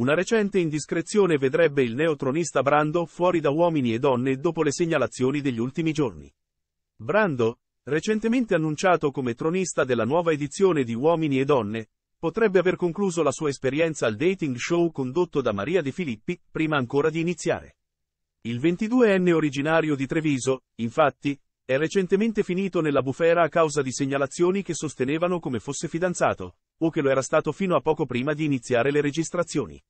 Una recente indiscrezione vedrebbe il neotronista Brando fuori da uomini e donne dopo le segnalazioni degli ultimi giorni. Brando, recentemente annunciato come tronista della nuova edizione di Uomini e Donne, potrebbe aver concluso la sua esperienza al dating show condotto da Maria De Filippi, prima ancora di iniziare. Il 22enne originario di Treviso, infatti, è recentemente finito nella bufera a causa di segnalazioni che sostenevano come fosse fidanzato, o che lo era stato fino a poco prima di iniziare le registrazioni.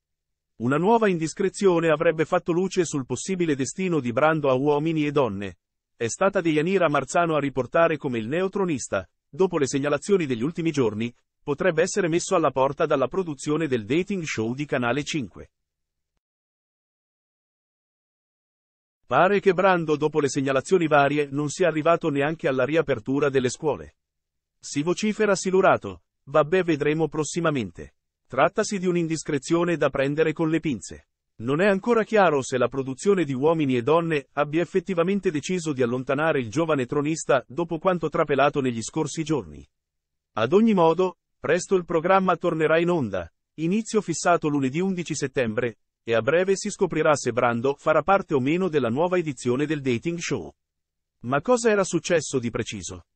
Una nuova indiscrezione avrebbe fatto luce sul possibile destino di Brando a uomini e donne. È stata Deianira Marzano a riportare come il neotronista, dopo le segnalazioni degli ultimi giorni, potrebbe essere messo alla porta dalla produzione del dating show di Canale 5. Pare che Brando dopo le segnalazioni varie non sia arrivato neanche alla riapertura delle scuole. Si vocifera silurato, vabbè vedremo prossimamente. Trattasi di un'indiscrezione da prendere con le pinze. Non è ancora chiaro se la produzione di Uomini e Donne abbia effettivamente deciso di allontanare il giovane tronista dopo quanto trapelato negli scorsi giorni. Ad ogni modo, presto il programma tornerà in onda, inizio fissato lunedì 11 settembre, e a breve si scoprirà se Brando farà parte o meno della nuova edizione del dating show. Ma cosa era successo di preciso?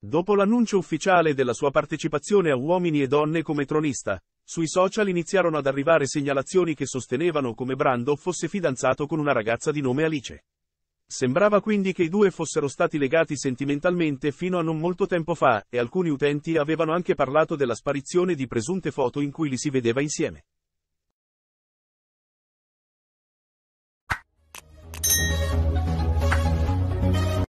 Dopo l'annuncio ufficiale della sua partecipazione a Uomini e Donne come tronista, sui social iniziarono ad arrivare segnalazioni che sostenevano come Brando fosse fidanzato con una ragazza di nome Alice. Sembrava quindi che i due fossero stati legati sentimentalmente fino a non molto tempo fa, e alcuni utenti avevano anche parlato della sparizione di presunte foto in cui li si vedeva insieme.